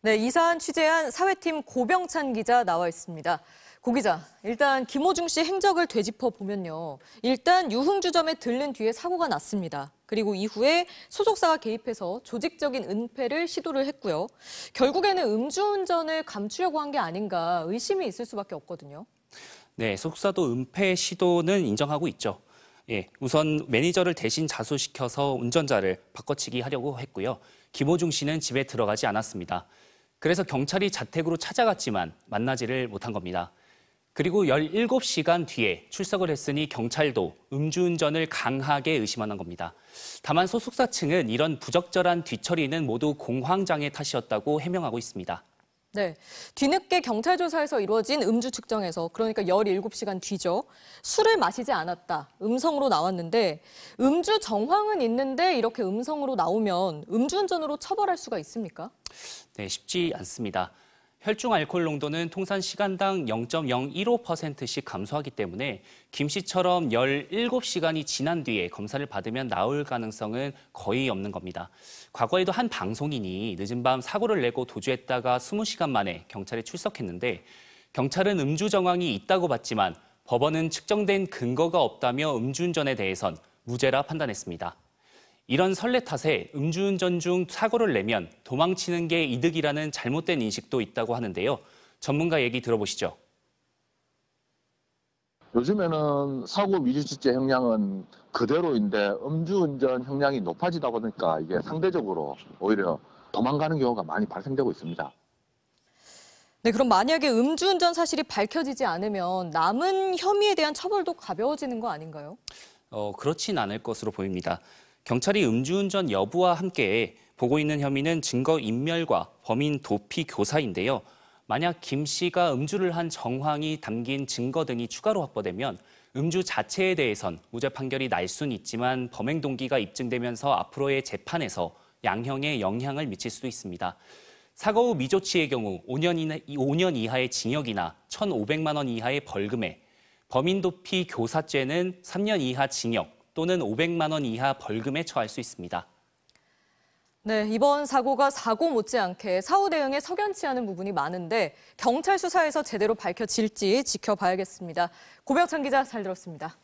네, 이사한 취재한 사회팀 고병찬 기자 나와 있습니다. 고 기자, 일단 김호중 씨 행적을 되짚어 보면요. 일단 유흥주점에 들른 뒤에 사고가 났습니다. 그리고 이후에 소속사가 개입해서 조직적인 은폐를 시도를 했고요. 결국에는 음주운전을 감추려고 한 게 아닌가 의심이 있을 수밖에 없거든요. 네, 소속사도 은폐 시도는 인정하고 있죠. 예, 우선 매니저를 대신 자수시켜서 운전자를 바꿔치기 하려고 했고요. 김호중 씨는 집에 들어가지 않았습니다. 그래서 경찰이 자택으로 찾아갔지만 만나지를 못한 겁니다. 그리고 17시간 뒤에 출석을 했으니 경찰도 음주운전을 강하게 의심하는 겁니다. 다만 소속사 층은 이런 부적절한 뒤처리는 모두 공황장애 탓이었다고 해명하고 있습니다. 네, 뒤늦게 경찰 조사에서 이루어진 음주 측정에서 그러니까 17시간 뒤죠. 술을 마시지 않았다. 음성으로 나왔는데 음주 정황은 있는데 이렇게 음성으로 나오면 음주운전으로 처벌할 수가 있습니까? 네, 쉽지 않습니다. 혈중 알코올 농도는 통산 시간당 0.015%씩 감소하기 때문에 김 씨처럼 17시간이 지난 뒤에 검사를 받으면 나올 가능성은 거의 없는 겁니다. 과거에도 한 방송인이 늦은 밤 사고를 내고 도주했다가 20시간 만에 경찰에 출석했는데 경찰은 음주 정황이 있다고 봤지만 법원은 측정된 근거가 없다며 음주운전에 대해선 무죄라 판단했습니다. 이런 설레 탓에 음주운전 중 사고를 내면 도망치는 게 이득이라는 잘못된 인식도 있다고 하는데요. 전문가 얘기 들어보시죠. 요즘에는 사고 위주치체 형량은 그대로인데 음주운전 형량이 높아지다 보니까 이게 상대적으로 오히려 도망가는 경우가 많이 발생되고 있습니다. 네, 그럼 만약에 음주운전 사실이 밝혀지지 않으면 남은 혐의에 대한 처벌도 가벼워지는 거 아닌가요? 어, 그렇진 않을 것으로 보입니다. 경찰이 음주운전 여부와 함께 보고 있는 혐의는 증거 인멸과 범인 도피 교사인데요. 만약 김 씨가 음주를 한 정황이 담긴 증거 등이 추가로 확보되면 음주 자체에 대해선 무죄 판결이 날 수는 있지만 범행 동기가 입증되면서 앞으로의 재판에서 양형에 영향을 미칠 수도 있습니다. 사고 후 미조치의 경우 5년, 이하, 5년 이하의 징역이나 1,500만 원 이하의 벌금에 범인 도피 교사죄는 3년 이하 징역, 또는 500만 원 이하 벌금에 처할 수 있습니다. 네, 이번 사고가 사고 못지않게 사후 대응에 석연치 않은 부분이 많은데 경찰 수사에서 제대로 밝혀질지 지켜봐야겠습니다. 고병찬 기자 잘 들었습니다.